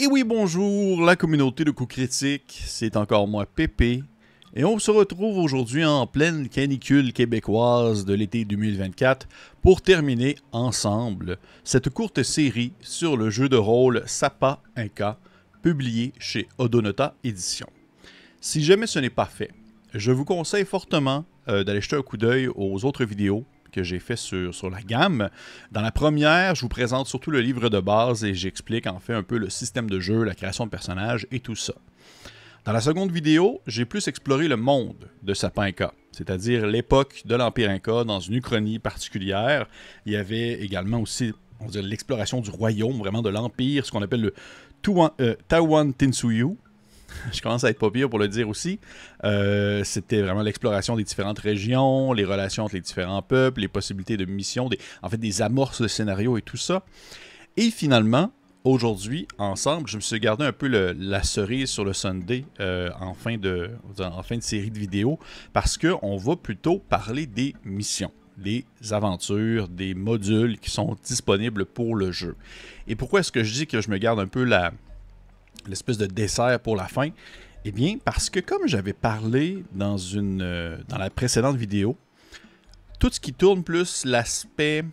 Et oui, bonjour la communauté de coups critiques, c'est encore moi Pépé, et on se retrouve aujourd'hui en pleine canicule québécoise de l'été 2024 pour terminer ensemble cette courte série sur le jeu de rôle Sapa Inca, publié chez Odonota Édition. Si jamais ce n'est pas fait, je vous conseille fortement euh, d'aller jeter un coup d'œil aux autres vidéos que j'ai fait sur, sur la gamme. Dans la première, je vous présente surtout le livre de base et j'explique en fait un peu le système de jeu, la création de personnages et tout ça. Dans la seconde vidéo, j'ai plus exploré le monde de Sapinka, c'est-à-dire l'époque de l'Empire Inca dans une uchronie particulière. Il y avait également aussi l'exploration du royaume, vraiment de l'Empire, ce qu'on appelle le euh, Tawan Tinsuyu, je commence à être pas pire pour le dire aussi. Euh, c'était vraiment l'exploration des différentes régions, les relations entre les différents peuples, les possibilités de missions, en fait des amorces de scénarios et tout ça. Et finalement, aujourd'hui, ensemble, je me suis gardé un peu la cerise sur le Sunday euh, en, fin de, en fin de série de vidéos parce qu'on va plutôt parler des missions des aventures, des modules qui sont disponibles pour le jeu. Et pourquoi est-ce que je dis que je me garde un peu la, l'espèce de dessert pour la fin Eh bien, parce que comme j'avais parlé dans, une, euh, dans la précédente vidéo, tout ce qui tourne plus l'aspect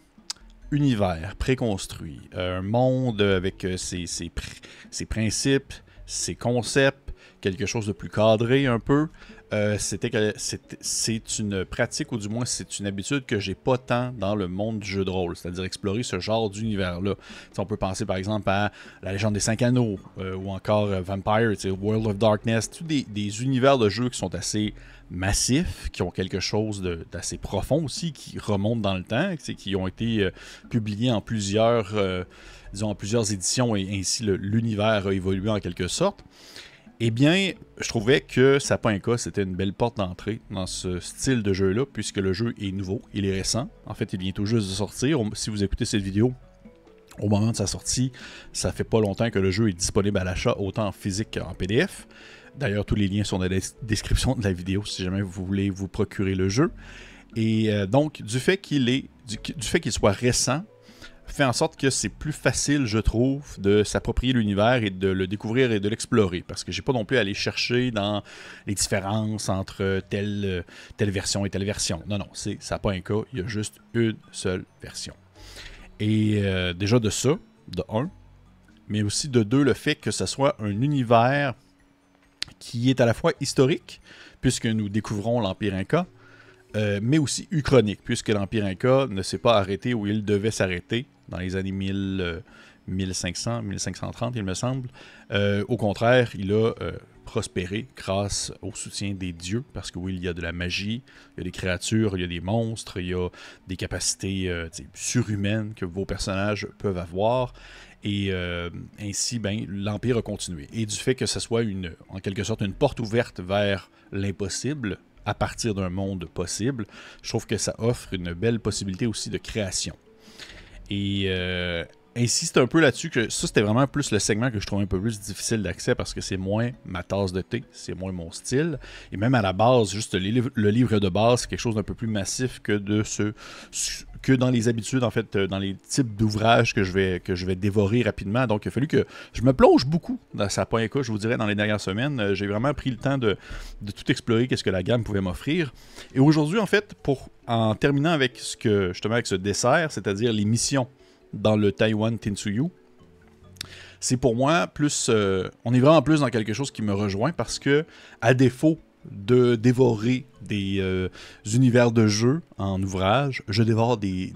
univers préconstruit, euh, un monde avec euh, ses, ses principes, ses concepts, quelque chose de plus cadré un peu. Euh, c'était que c'est une pratique ou du moins c'est une habitude que j'ai pas tant dans le monde du jeu de rôle, c'est-à-dire explorer ce genre d'univers-là. On peut penser par exemple à La Légende des Cinq Anneaux euh, ou encore euh, Vampire, World of Darkness, tous des, univers de jeux qui sont assez massifs, qui ont quelque chose d'assez profond aussi, qui remontent dans le temps, qui ont été publiés en plusieurs, disons, en plusieurs éditions et ainsi l'univers a évolué en quelque sorte. Eh bien, je trouvais que un c'était une belle porte d'entrée dans ce style de jeu-là, puisque le jeu est nouveau, il est récent. En fait, il vient tout juste de sortir. Si vous écoutez cette vidéo, au moment de sa sortie, ça fait pas longtemps que le jeu est disponible à l'achat, autant en physique qu'en PDF. D'ailleurs, tous les liens sont dans la description de la vidéo si jamais vous voulez vous procurer le jeu. Et euh, donc, du fait qu'il est, du fait qu'il soit récent, fait en sorte que c'est plus facile, je trouve, de s'approprier l'univers et de le découvrir et de l'explorer. Parce que j'ai pas non plus à aller chercher dans les différences entre telle, euh, telle version et telle version. Non, non, c'est, ça n'a pas un cas, il y a juste une seule version. Et euh, déjà de ça, de un, mais aussi de deux, le fait que ce soit un univers qui est à la fois historique, puisque nous découvrons l'Empire Inca, euh, mais aussi uchronique, puisque l'Empire Inca ne s'est pas arrêté où il devait s'arrêter dans les années 1500, 1530, euh, il me semble. Euh, au contraire, il a euh, prospéré grâce au soutien des dieux, parce que oui, il y a de la magie, il y a des créatures, il y a des monstres, il y a des capacités surhumaines que vos personnages peuvent avoir. Et ainsi, ben, l'Empire a continué. Et du fait que ce soit une, en quelque sorte une porte ouverte vers l'impossible, à partir d'un monde possible, je trouve que ça offre une belle possibilité aussi de création. Et insiste euh, un peu là-dessus que ça, c'était vraiment plus le segment que je trouvais un peu plus difficile d'accès parce que c'est moins ma tasse de thé, c'est moins mon style. Et même à la base, juste le livre, le livre de base, c'est quelque chose d'un peu plus massif que de ce que dans les habitudes, en fait, euh, dans les types d'ouvrages que, je vais, que je vais dévorer rapidement. Donc, il a fallu que je me plonge beaucoup dans sa point je vous dirais, dans les dernières semaines. Euh, j'ai vraiment pris le temps de, tout explorer, qu'est-ce que la gamme pouvait m'offrir. Et aujourd'hui, en fait, pour en terminant avec ce que justement avec ce dessert, c'est-à-dire les missions dans le Taiwan Tinsuyu, c'est pour moi plus. Euh, on est vraiment plus dans quelque chose qui me rejoint parce que, à défaut de dévorer des euh, univers de jeu en ouvrages. Je dévore des,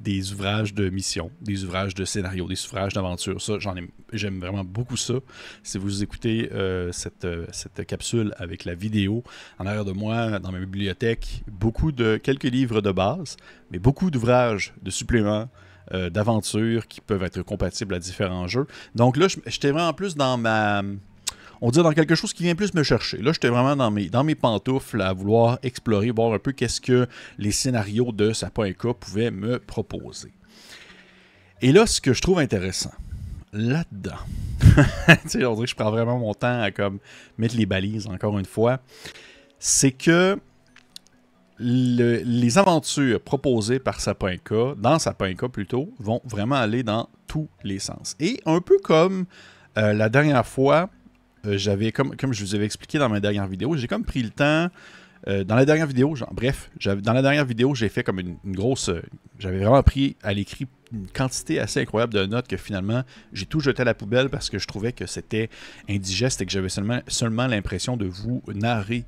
des ouvrages de mission, des ouvrages de scénario, des ouvrages d'aventure. Ça, j'aime vraiment beaucoup ça. Si vous écoutez euh, euh, cette, capsule avec la vidéo, en arrière de moi, dans ma bibliothèque, beaucoup de quelques livres de base, mais beaucoup d'ouvrages de suppléments. d'aventures qui peuvent être compatibles à différents jeux. Donc là, j'étais vraiment plus dans ma, on dirait dans quelque chose qui vient plus me chercher. Là, j'étais vraiment dans mes, dans mes pantoufles à vouloir explorer, voir un peu qu'est-ce que les scénarios de Sapinca pouvaient me proposer. Et là, ce que je trouve intéressant, là-dedans, on dirait que je prends vraiment mon temps à comme mettre les balises encore une fois, c'est que les aventures proposées par Sapinka, dans Sapinka plutôt, vont vraiment aller dans tous les sens. Et un peu comme euh, la dernière fois, euh, j'avais, comme, comme je vous avais expliqué dans ma dernière vidéo, j'ai comme pris le temps. Euh, dans la dernière vidéo, bref, dans la dernière vidéo, j'ai fait comme une, grosse. Euh, j'avais vraiment pris à l'écrit une quantité assez incroyable de notes que finalement, j'ai tout jeté à la poubelle parce que je trouvais que c'était indigeste et que j'avais seulement, seulement l'impression de vous narrer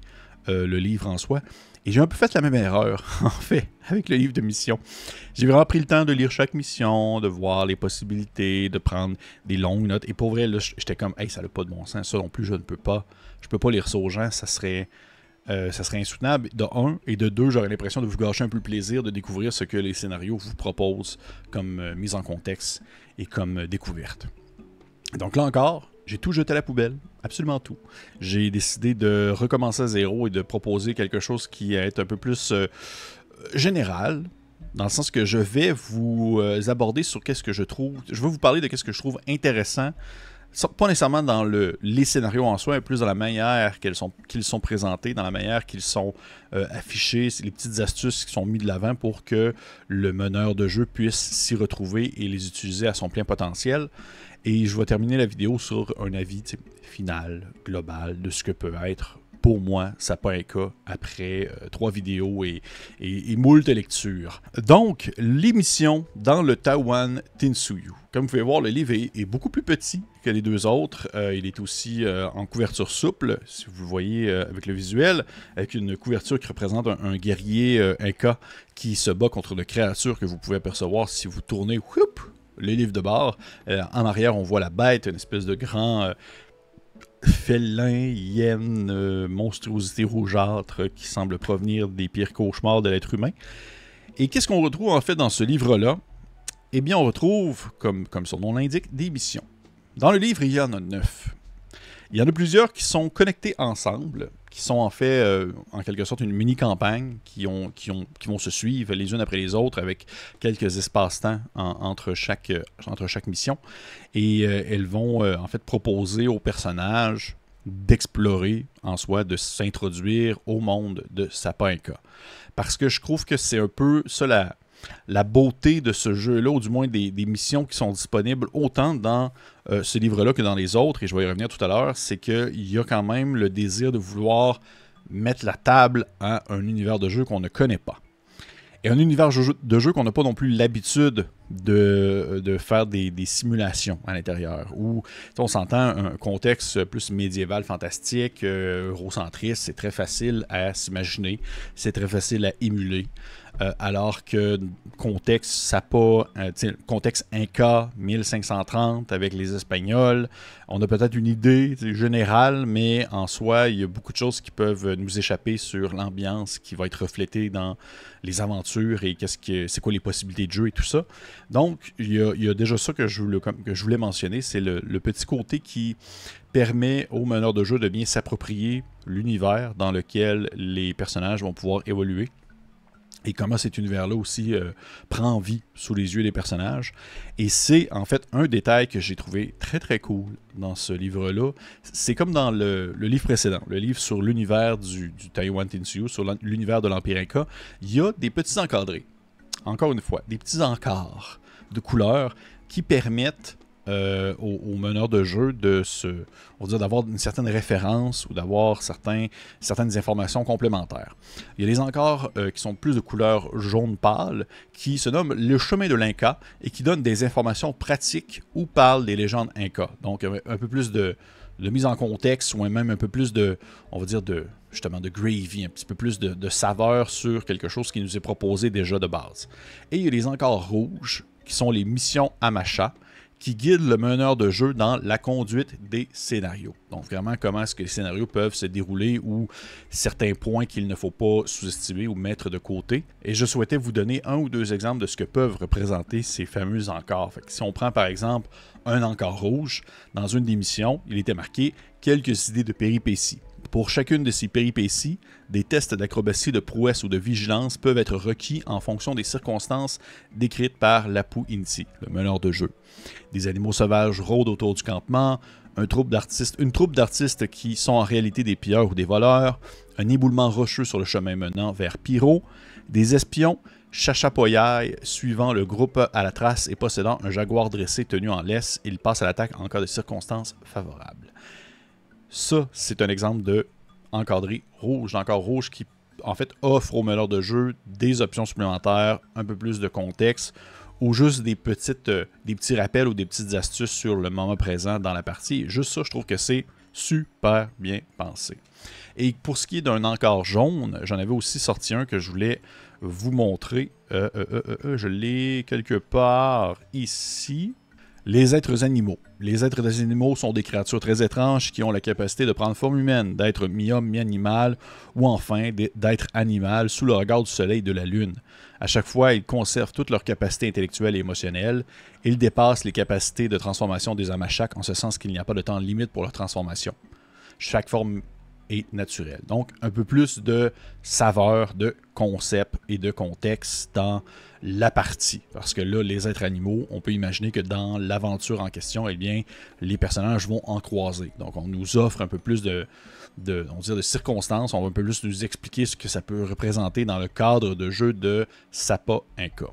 euh, le livre en soi. Et j'ai un peu fait la même erreur, en fait, avec le livre de mission. J'ai vraiment pris le temps de lire chaque mission, de voir les possibilités, de prendre des longues notes. Et pour vrai, là, j'étais comme, hey, ça n'a pas de bon sens. Ça non plus, je ne peux pas. Je peux pas lire ça aux gens. Ça serait, euh, ça serait insoutenable. De un, et de deux, j'aurais l'impression de vous gâcher un peu le plaisir de découvrir ce que les scénarios vous proposent comme euh, mise en contexte et comme découverte. Donc là encore, j'ai tout jeté à la poubelle, absolument tout. J'ai décidé de recommencer à zéro et de proposer quelque chose qui est un peu plus euh, général, dans le sens que je vais vous euh, aborder sur qu'est-ce que je trouve. Je vais vous parler de qu'est-ce que je trouve intéressant pas nécessairement dans le, les scénarios en soi, mais plus dans la manière qu'ils sont, présentés, dans la manière qu'ils sont euh, affichés, les petites astuces qui sont mises de l'avant pour que le meneur de jeu puisse s'y retrouver et les utiliser à son plein potentiel. Et je vais terminer la vidéo sur un avis final, global, de ce que peut être pour moi, ça pas un cas après euh, trois vidéos et, et, lectures. Donc, l'émission dans le Taiwan Tinsuyu. Comme vous pouvez voir, le livre est, beaucoup plus petit que les deux autres. Euh, il est aussi euh, en couverture souple, si vous voyez avec le visuel, avec une couverture qui représente un, un guerrier Inca qui se bat contre une créature que vous pouvez apercevoir si vous tournez le livre de bord. en arrière, on voit la bête, une espèce de grand félins, hyènes, euh, monstruosités rougeâtres qui semblent provenir des pires cauchemars de l'être humain. Et qu'est-ce qu'on retrouve en fait dans ce livre-là Eh bien, on retrouve, comme, comme son nom l'indique, des missions. Dans le livre, il y en a neuf. Il y en a plusieurs qui sont connectés ensemble, qui sont en fait, euh, en quelque sorte, une mini-campagne qui, ont, qui, ont, qui vont se suivre les unes après les autres avec quelques espaces-temps entre, chaque, euh, entre chaque mission. Et euh, elles vont en fait proposer aux personnages d'explorer en soi, de s'introduire au monde de Sapinka. Parce que je trouve que c'est un peu cela la beauté de ce jeu-là, ou du moins des, missions qui sont disponibles autant dans euh, ce livre-là que dans les autres, et je vais y revenir tout à l'heure, c'est qu'il y a quand même le désir de vouloir mettre la table à un univers de jeu qu'on ne connaît pas. Et un univers de jeu qu'on n'a pas non plus l'habitude de, faire des, simulations à l'intérieur, où on s'entend un contexte plus médiéval, fantastique, euh, eurocentriste, c'est très facile à s'imaginer, c'est très facile à émuler. Euh, alors que contexte Sapa, euh, contexte Inca 1530 avec les Espagnols, on a peut-être une idée générale, mais en soi, il y a beaucoup de choses qui peuvent nous échapper sur l'ambiance qui va être reflétée dans les aventures et qu'est-ce que c'est quoi les possibilités de jeu et tout ça. Donc, il y a, déjà ça que je voulais, mentionner, c'est le petit côté qui permet aux meneurs de jeu de bien s'approprier l'univers dans lequel les personnages vont pouvoir évoluer et comment cet univers-là aussi euh, prend vie sous les yeux des personnages. Et c'est en fait un détail que j'ai trouvé très très cool dans ce livre-là. C'est comme dans le, livre précédent, le livre sur l'univers du, du Taiwan Tinsuyu, sur l'univers de l'Empire Inca. Il y a des petits encadrés, encore une fois, des petits encarts de couleurs qui permettent euh, aux, meneurs de jeu de se, on d'avoir une certaine référence ou d'avoir certaines informations complémentaires. Il y a les encores euh, qui sont plus de couleur jaune pâle qui se nomment le chemin de l'Inca et qui donnent des informations pratiques ou parlent des légendes Inca. Donc euh, un peu plus de, de mise en contexte ou même un peu plus de, on va dire, de justement de gravy, un petit peu plus de, saveur sur quelque chose qui nous est proposé déjà de base. Et il y a les encores rouges, qui sont les missions Amacha, qui guide le meneur de jeu dans la conduite des scénarios. Donc vraiment comment est-ce que les scénarios peuvent se dérouler ou certains points qu'il ne faut pas sous-estimer ou mettre de côté. Et je souhaitais vous donner un ou deux exemples de ce que peuvent représenter ces fameux encarts. si on prend par exemple un encart rouge, dans une des missions, il était marqué quelques idées de péripéties. Pour chacune de ces péripéties, des tests d'acrobatie, de prouesse ou de vigilance peuvent être requis en fonction des circonstances décrites par Lapu Inti, le meneur de jeu. Des animaux sauvages rôdent autour du campement, un troupe d'artistes, une troupe d'artistes qui sont en réalité des pilleurs ou des voleurs, un éboulement rocheux sur le chemin menant vers Pyro, des espions, chachapoyai, suivant le groupe à la trace et possédant un jaguar dressé tenu en laisse, il passe à l'attaque en cas de circonstances favorables. Ça, c'est un exemple de encadré rouge, encore rouge qui en fait offre aux meneurs de jeu des options supplémentaires, un peu plus de contexte ou juste des, petites, euh, des petits rappels ou des petites astuces sur le moment présent dans la partie. Juste ça, je trouve que c'est super bien pensé. Et pour ce qui est d'un encore jaune, j'en avais aussi sorti un que je voulais vous montrer. Euh, euh, je l'ai quelque part ici les êtres animaux. Les êtres animaux sont des créatures très étranges qui ont la capacité de prendre forme humaine, d'être mi-homme, mi-animal, ou enfin d'être animal sous le regard du soleil et de la lune. À chaque fois, ils conservent toutes leurs capacités intellectuelles et émotionnelles. Ils dépassent les capacités de transformation des amachaks en ce sens qu'il n'y a pas de temps limite pour leur transformation. Chaque forme naturel. Donc, un peu plus de saveur, de concept et de contexte dans la partie. Parce que là, les êtres animaux, on peut imaginer que dans l'aventure en question, eh bien, les personnages vont en croiser. Donc, on nous offre un peu plus de, on de circonstances, on va un peu plus nous expliquer ce que ça peut représenter dans le cadre de jeu de Sapa Inca.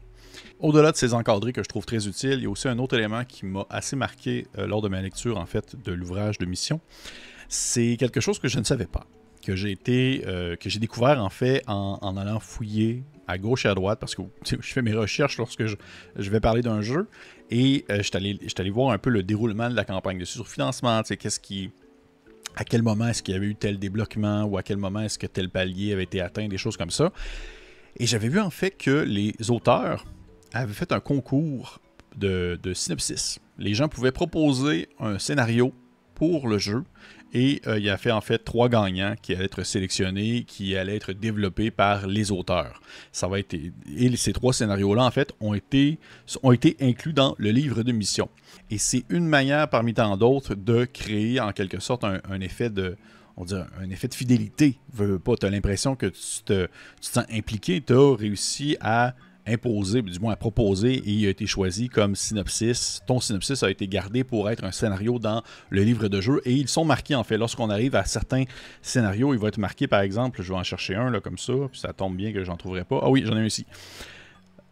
Au-delà de ces encadrés que je trouve très utiles, il y a aussi un autre élément qui m'a assez marqué euh, lors de ma lecture en fait de l'ouvrage de mission. C'est quelque chose que je ne savais pas, que j'ai été, euh, que j'ai découvert en fait en, allant fouiller à gauche et à droite parce que je fais mes recherches lorsque je, vais parler d'un jeu et euh, je, suis allé, voir un peu le déroulement de la campagne de surfinancement, qu'est-ce qui à quel moment est-ce qu'il y avait eu tel débloquement ou à quel moment est-ce que tel palier avait été atteint, des choses comme ça. Et j'avais vu en fait que les auteurs avaient fait un concours de, de synopsis. Les gens pouvaient proposer un scénario pour le jeu. Et euh, il a fait en fait trois gagnants qui allaient être sélectionnés, qui allaient être développés par les auteurs. Ça va être et ces trois scénarios-là en fait ont été ont été inclus dans le livre de mission. Et c'est une manière parmi tant d'autres de créer en quelque sorte un, effet de on un effet de fidélité. pas, tu as l'impression que tu te, tu sens impliqué, tu as réussi à imposé, du moins proposé, et il a été choisi comme synopsis. Ton synopsis a été gardé pour être un scénario dans le livre de jeu et ils sont marqués en fait. Lorsqu'on arrive à certains scénarios, il va être marqué par exemple, je vais en chercher un là, comme ça, puis ça tombe bien que j'en trouverai pas. Ah oui, j'en ai un ici.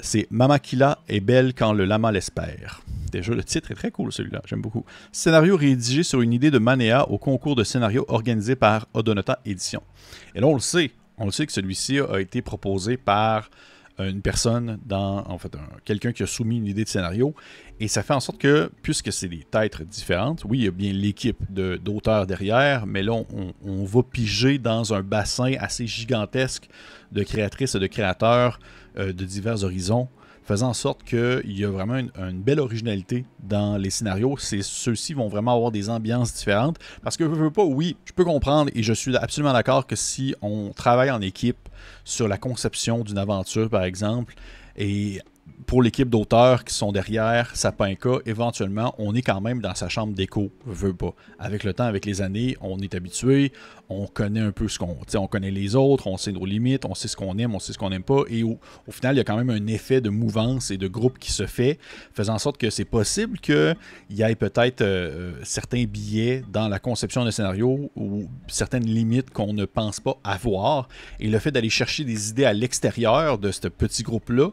C'est Mamakila est belle quand le lama l'espère. Déjà, le titre est très cool celui-là, j'aime beaucoup. Scénario rédigé sur une idée de Manéa au concours de scénario organisé par Odonata Édition. Et là, on le sait, on le sait que celui-ci a été proposé par euh, une personne dans, en fait, quelqu'un qui a soumis une idée de scénario. Et ça fait en sorte que, puisque c'est des têtes différentes, oui, il y a bien l'équipe d'auteurs derrière, mais là, on, va piger dans un bassin assez gigantesque de créatrices et de créateurs euh, de divers horizons, faisant en sorte qu'il y a vraiment une, belle originalité dans les scénarios. Ceux-ci vont vraiment avoir des ambiances différentes. Parce que je veux pas, oui, je peux comprendre et je suis absolument d'accord que si on travaille en équipe, sur la conception d'une aventure, par exemple. Et pour l'équipe d'auteurs qui sont derrière Sapinka, éventuellement, on est quand même dans sa chambre d'écho, veut pas. Avec le temps, avec les années, on est habitué, on connaît un peu ce qu'on... On connaît les autres, on sait nos limites, on sait ce qu'on aime, on sait ce qu'on n'aime pas, et au, final, il y a quand même un effet de mouvance et de groupe qui se fait, faisant en sorte que c'est possible qu'il y ait peut-être euh, euh, certains billets dans la conception d'un scénario ou certaines limites qu'on ne pense pas avoir, et le fait d'aller chercher des idées à l'extérieur de ce petit groupe-là,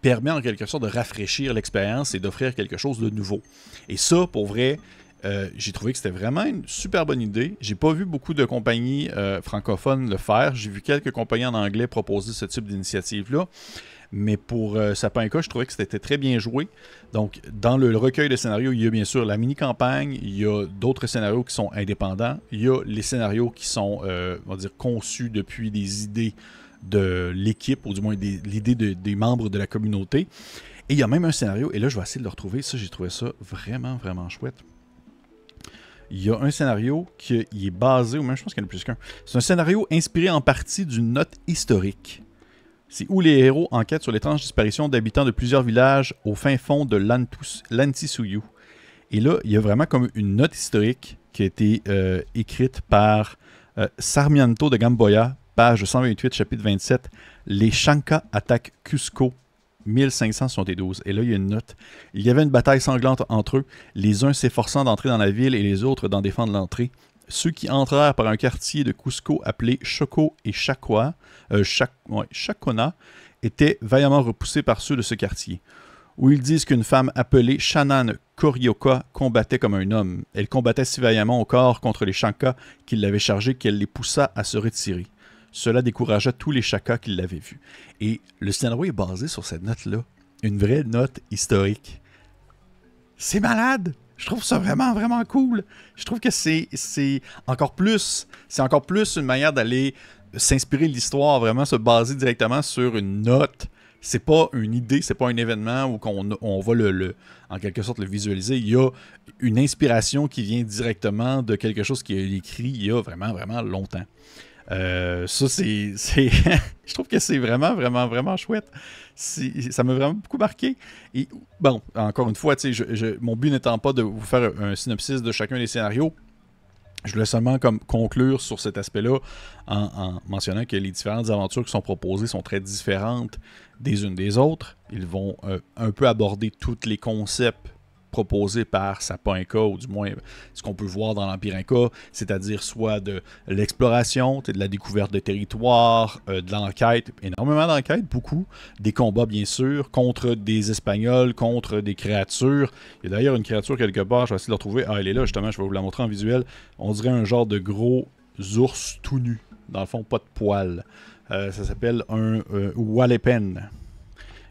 permet en quelque sorte de rafraîchir l'expérience et d'offrir quelque chose de nouveau. Et ça, pour vrai, euh, j'ai trouvé que c'était vraiment une super bonne idée. J'ai pas vu beaucoup de compagnies euh, francophones le faire. J'ai vu quelques compagnies en anglais proposer ce type d'initiative-là. Mais pour euh, je trouvais que c'était très bien joué. Donc, dans le recueil de scénarios, il y a bien sûr la mini-campagne, il y a d'autres scénarios qui sont indépendants, il y a les scénarios qui sont, euh, on va dire, conçus depuis des idées de l'équipe, ou du moins l'idée des membres de la communauté. Et il y a même un scénario, et là je vais essayer de le retrouver, ça j'ai trouvé ça vraiment, vraiment chouette. Il y a un scénario qui est basé, ou même je pense qu'il y en a plus qu'un, c'est un scénario inspiré en partie d'une note historique. C'est où les héros enquêtent sur l'étrange disparition d'habitants de plusieurs villages au fin fond de Lantus, l'Antisuyu. Et là, il y a vraiment comme une note historique qui a été euh, écrite par euh, Sarmiento de Gamboya, page 128, chapitre 27, les Shanka attaquent Cusco 1572. Et là, il y a une note. Il y avait une bataille sanglante entre eux, les uns s'efforçant d'entrer dans la ville et les autres d'en défendre l'entrée. Ceux qui entrèrent par un quartier de Cusco appelé Choco et Chacoa, euh, Chacona étaient vaillamment repoussés par ceux de ce quartier, où ils disent qu'une femme appelée Shanan Koryoka combattait comme un homme. Elle combattait si vaillamment au corps contre les Shankas qui l'avaient chargée qu'elle les poussa à se retirer. Cela découragea tous les chacas qui l'avaient vu. Et le scénario est basé sur cette note-là, une vraie note historique. C'est malade! Je trouve ça vraiment, vraiment cool. Je trouve que c'est encore plus, c'est encore plus une manière d'aller s'inspirer de l'histoire, vraiment se baser directement sur une note. C'est pas une idée, c'est pas un événement où on, on va le, en quelque sorte le visualiser. Il y a une inspiration qui vient directement de quelque chose qui est écrit il y a vraiment, vraiment longtemps. Euh, ça, c'est. je trouve que c'est vraiment, vraiment, vraiment chouette. Ça m'a vraiment beaucoup marqué. Et bon, encore une fois, mon but n'étant pas de vous faire un synopsis de chacun des scénarios, je voulais seulement comme conclure sur cet aspect-là en, mentionnant que les différentes aventures qui sont proposées sont très différentes des unes des autres. Ils vont euh, un peu aborder tous les concepts proposé par sa Inca, ou du moins ce qu'on peut voir dans l'Empire Inca, c'est-à-dire soit de l'exploration, de la découverte de territoires, euh, de l'enquête, énormément d'enquêtes, beaucoup, des combats bien sûr, contre des Espagnols, contre des créatures. Il y a d'ailleurs une créature quelque part, je vais essayer de la retrouver. Ah, elle est là justement, je vais vous la montrer en visuel. On dirait un genre de gros ours tout nu, dans le fond, pas de poils. Euh, ça s'appelle un euh,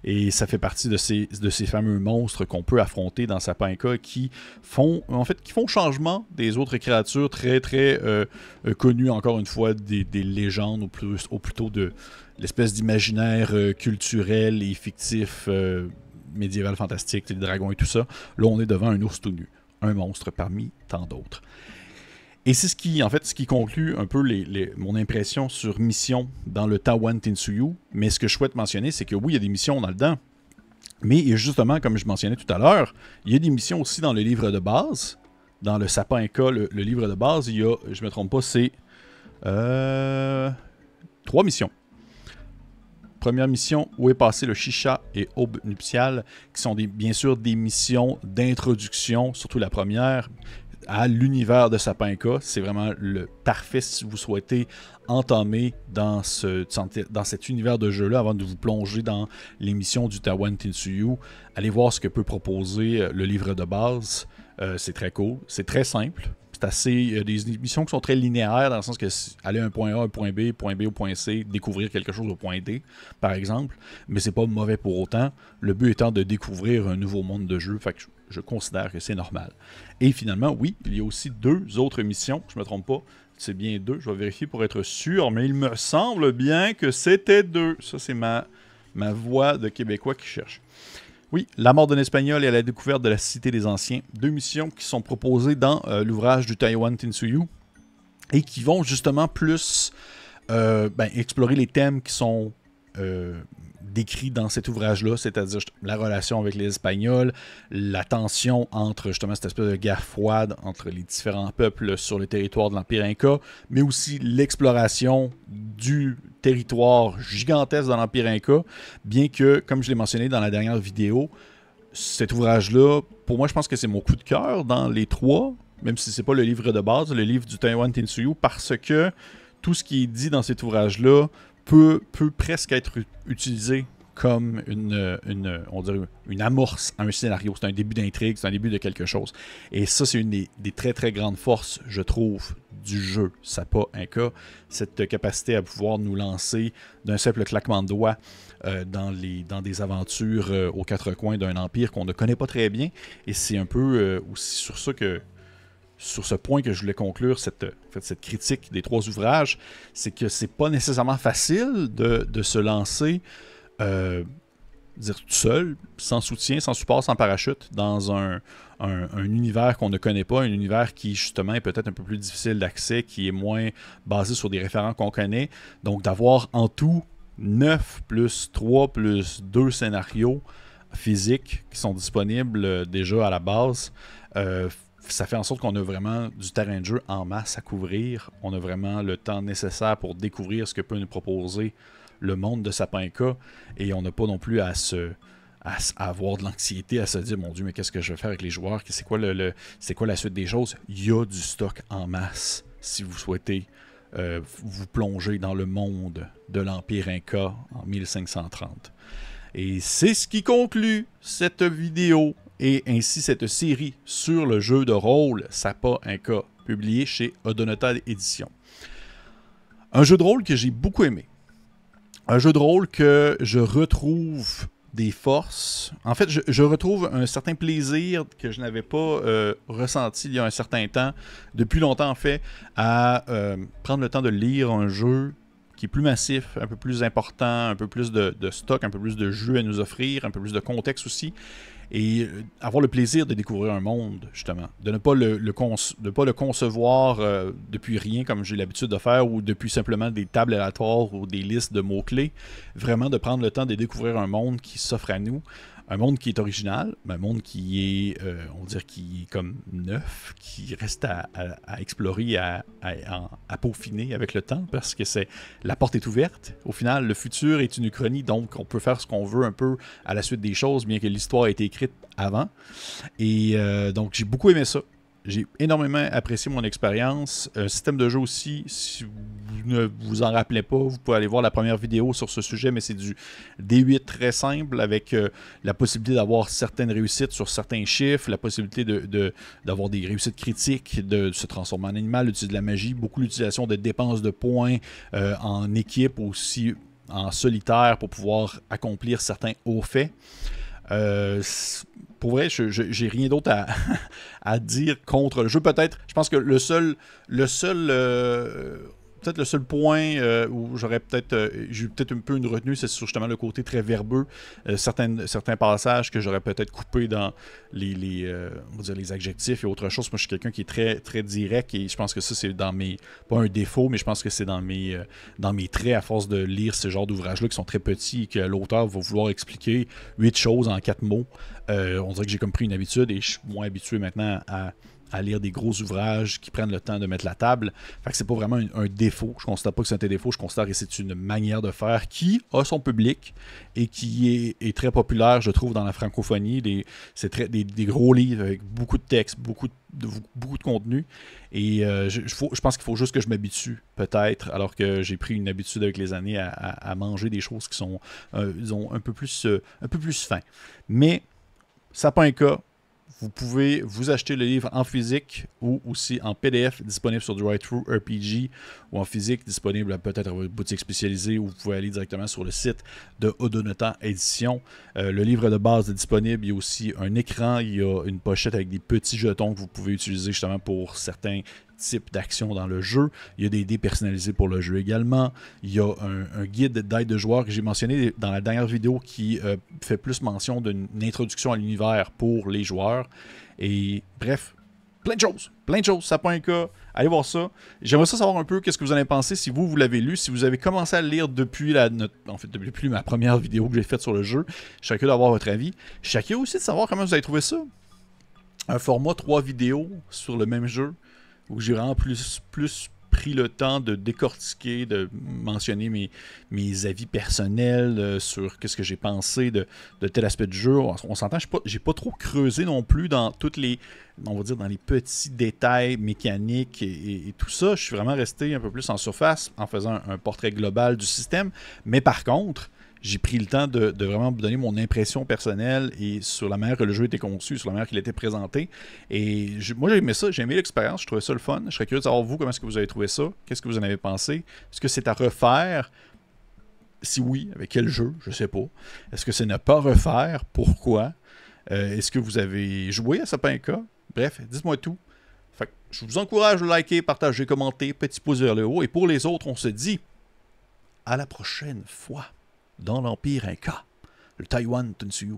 et ça fait partie de ces, de ces fameux monstres qu'on peut affronter dans Sapinca, qui font, en fait, qui font changement des autres créatures très, très euh, euh, connues, encore une fois, des, légendes ou, plus, plutôt de l'espèce d'imaginaire euh, culturel et fictif médiéval fantastique, les dragons et tout ça. Là, on est devant un ours tout nu, un monstre parmi tant d'autres. Et c'est ce qui, en fait, ce qui conclut un peu les, mon impression sur mission dans le Tawan Tinsuyu. Mais ce que je souhaite mentionner, c'est que oui, il y a des missions dans le dedans Mais justement, comme je mentionnais tout à l'heure, il y a des missions aussi dans le livre de base. Dans le Sapin Inca, le, livre de base, il y a, je me trompe pas, c'est euh, trois missions. Première mission, où est passé le Shisha et aube nuptiale, qui sont bien sûr des missions d'introduction, surtout la première, à l'univers de Sapinka. C'est vraiment le parfait si vous souhaitez entamer dans, ce, dans cet univers de jeu-là avant de vous plonger dans l'émission du Tawan Tinsuyu. Allez voir ce que peut proposer euh, le livre de base. Euh, c'est très cool, c'est très simple. C'est assez. Il y a des missions qui sont très linéaires, dans le sens que aller à un point A, un point B, point B au point C, découvrir quelque chose au point D, par exemple. Mais c'est pas mauvais pour autant. Le but étant de découvrir un nouveau monde de jeu. Fait que je considère que c'est normal. Et finalement, oui, il y a aussi deux autres missions, je ne me trompe pas, c'est bien deux, je vais vérifier pour être sûr, mais il me semble bien que c'était deux. Ça, c'est ma, ma voix de Québécois qui cherche. Oui, La mort d'un Espagnol et à la découverte de la Cité des Anciens, deux missions qui sont proposées dans euh, l'ouvrage du Taiwan Tinsuyu et qui vont justement plus euh, ben, explorer les thèmes qui sont euh, décrit dans cet ouvrage-là, c'est-à-dire la relation avec les Espagnols, la tension entre justement cette espèce de guerre froide entre les différents peuples sur le territoire de l'Empire Inca, mais aussi l'exploration du territoire gigantesque de l'Empire Inca, bien que, comme je l'ai mentionné dans la dernière vidéo, cet ouvrage-là, pour moi, je pense que c'est mon coup de cœur dans les trois, même si c'est pas le livre de base, le livre du Taiwan Tinsuyu, parce que tout ce qui est dit dans cet ouvrage-là peut, presque être utilisé comme euh, euh, une, amorce à un scénario. C'est un début d'intrigue, c'est un début de quelque chose. Et ça, c'est une des, très, très grandes forces, je trouve, du jeu Ça pas un cas, Cette capacité à pouvoir nous lancer d'un simple claquement de doigts euh, dans, des aventures aux quatre coins d'un empire qu'on ne connaît pas très bien. Et c'est un peu aussi sur ça que sur ce point que je voulais conclure cette, cette critique des trois ouvrages, c'est que c'est pas nécessairement facile de, de se lancer euh, dire tout seul, sans soutien, sans support, sans parachute, dans un, un, univers qu'on ne connaît pas, un univers qui justement est peut-être un peu plus difficile d'accès, qui est moins basé sur des référents qu'on connaît. Donc d'avoir en tout 9 plus 3 plus 2 scénarios physiques qui sont disponibles euh, déjà à la base. Euh, ça fait en sorte qu'on a vraiment du terrain de jeu en masse à couvrir. On a vraiment le temps nécessaire pour découvrir ce que peut nous proposer le monde de Sapinca Et on n'a pas non plus à se avoir de l'anxiété, à se dire mon Dieu, mais qu'est-ce que je vais faire avec les joueurs C'est quoi, quoi la suite des choses Il y a du stock en masse si vous souhaitez euh, vous plonger dans le monde de l'Empire Inca en 1530. Et c'est ce qui conclut cette vidéo et ainsi cette série sur le jeu de rôle pas un cas, publié chez Odonata Édition. Un jeu de rôle que j'ai beaucoup aimé. Un jeu de rôle que je retrouve des forces. En fait, je, retrouve un certain plaisir que je n'avais pas euh, ressenti il y a un certain temps, depuis longtemps en fait, à euh, prendre le temps de lire un jeu qui est plus massif, un peu plus important, un peu plus de, de stock, un peu plus de jeux à nous offrir, un peu plus de contexte aussi et euh, avoir le plaisir de découvrir un monde, justement. De ne pas le, de pas le concevoir euh, depuis rien, comme j'ai l'habitude de faire, ou depuis simplement des tables aléatoires ou des listes de mots-clés. Vraiment de prendre le temps de découvrir un monde qui s'offre à nous un monde qui est original, un monde qui est, euh, on va dire, qui est comme neuf, qui reste à, explorer, à, peaufiner avec le temps, parce que c'est la porte est ouverte. Au final, le futur est une uchronie, donc on peut faire ce qu'on veut un peu à la suite des choses, bien que l'histoire ait été écrite avant. Et euh, donc, j'ai beaucoup aimé ça. J'ai énormément apprécié mon expérience. Un euh, système de jeu aussi, si vous ne vous en rappelez pas, vous pouvez aller voir la première vidéo sur ce sujet, mais c'est du D8 très simple avec euh, la possibilité d'avoir certaines réussites sur certains chiffres, la possibilité d'avoir de, des réussites critiques, de, se transformer en animal, l'utilisation de la magie, beaucoup l'utilisation de dépenses de points euh, en équipe aussi en solitaire pour pouvoir accomplir certains hauts faits. Euh, pour vrai, j'ai rien d'autre à, dire contre le jeu. Peut-être, je pense que le seul, le seul euh, peut-être le seul point euh, où j'aurais peut-être, euh, j'ai peut-être un peu une retenue, c'est justement le côté très verbeux. Euh, certains, passages que j'aurais peut-être coupé dans les, les adjectifs et autre chose. Moi, je suis quelqu'un qui est très, très direct et je pense que ça, c'est dans mes, pas un défaut, mais je pense que c'est dans mes, dans mes traits à force de lire ce genre d'ouvrages-là qui sont très petits et que l'auteur va vouloir expliquer huit choses en quatre mots. on dirait que j'ai comme pris une habitude et je suis moins habitué maintenant à à lire des gros ouvrages qui prennent le temps de mettre la table. Fait c'est pas vraiment un, défaut. Je constate pas que c'est un défaut. Je constate que c'est une manière de faire qui a son public et qui est, très populaire, je trouve, dans la francophonie. Des, c'est des, gros livres avec beaucoup de textes, beaucoup de, beaucoup de contenu. Et euh, je, pense qu'il faut juste que je m'habitue, peut-être, alors que j'ai pris une habitude avec les années à, manger des choses qui sont, euh, un peu plus, euh, plus fins. Mais ça pas un cas vous pouvez vous acheter le livre en physique ou aussi en PDF disponible sur drive Through RPG ou en physique disponible peut-être à votre boutique spécialisée ou vous pouvez aller directement sur le site de Odonata Édition. Euh, le livre de base est disponible. Il y a aussi un écran, il y a une pochette avec des petits jetons que vous pouvez utiliser justement pour certains type d'action dans le jeu. Il y a des dés personnalisés pour le jeu également. Il y a un, guide d'aide de joueurs que j'ai mentionné dans la dernière vidéo qui euh, fait plus mention d'une introduction à l'univers pour les joueurs. Et bref, plein de choses, plein de choses, ça pointe un cas. Allez voir ça. J'aimerais ça savoir un peu qu'est-ce que vous en avez pensé si vous, vous l'avez lu, si vous avez commencé à le lire depuis la en fait depuis ma première vidéo que j'ai faite sur le jeu. chacun d'avoir votre avis. chacun aussi de savoir comment vous avez trouvé ça. Un format 3 vidéos sur le même jeu où j'ai vraiment plus, pris le temps de décortiquer, de mentionner mes, avis personnels euh, sur qu'est-ce que j'ai pensé de, tel aspect du jeu. On, s'entend, je n'ai pas, trop creusé non plus dans toutes les, on va dire, dans les petits détails mécaniques et, tout ça. Je suis vraiment resté un peu plus en surface en faisant un portrait global du système. Mais par contre, j'ai pris le temps de, vraiment vraiment donner mon impression personnelle et sur la manière que le jeu était conçu, sur la manière qu'il était présenté. Et moi, j'ai aimé ça, j'ai aimé l'expérience, je trouvais ça le fun. Je serais curieux de savoir, vous, comment est-ce que vous avez trouvé ça? Qu'est-ce que vous en avez pensé? Est-ce que c'est à refaire? Si oui, avec quel jeu? Je sais pas. Est-ce que c'est ne pas refaire? Pourquoi? Euh, est-ce que vous avez joué à cas? Bref, dites-moi tout. je vous encourage à liker, partager, commenter, petit pouce vers le haut. Et pour les autres, on se dit à la prochaine fois dans l'Empire Inca, le Taïwan Tunsuyu,